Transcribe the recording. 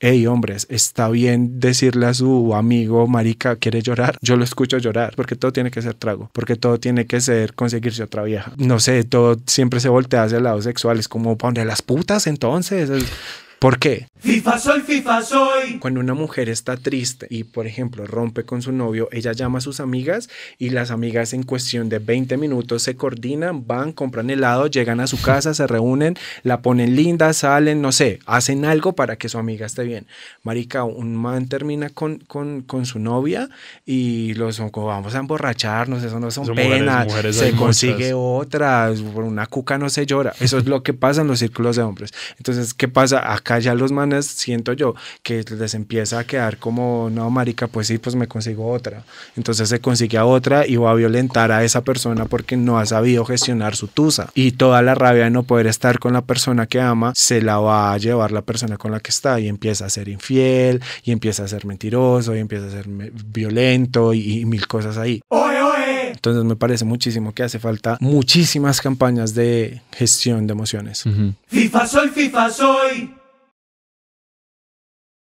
hey hombres, está bien decirle a su amigo, marica, quiere llorar, yo lo escucho llorar, porque todo tiene que ser trago, porque todo tiene que ser conseguirse otra vieja. No sé, todo siempre se voltea hacia el lado sexual, es como, ponle las putas entonces? ¿Por qué? FIFA soy, FIFA soy. Cuando una mujer está triste y, por ejemplo, rompe con su novio, ella llama a sus amigas y las amigas en cuestión de 20 minutos se coordinan, van, compran helado, llegan a su casa, se reúnen, la ponen linda, salen, no sé, hacen algo para que su amiga esté bien. Marica, un man termina con, con, con su novia y los vamos a emborracharnos, eso no son, penas, se consigue otra, por una cuca no se llora. Eso es lo que pasa en los círculos de hombres. Entonces, ¿qué pasa? Acá ya los man siento yo, que les empieza a quedar como, no, marica, pues sí, pues me consigo otra. Entonces se consigue a otra y va a violentar a esa persona porque no ha sabido gestionar su tusa. Y toda la rabia de no poder estar con la persona que ama se la va a llevar la persona con la que está y empieza a ser infiel y empieza a ser mentiroso y empieza a ser violento y, mil cosas ahí. Entonces me parece muchísimo que hace falta muchísimas campañas de gestión de emociones. FIFA soy, FIFA soy.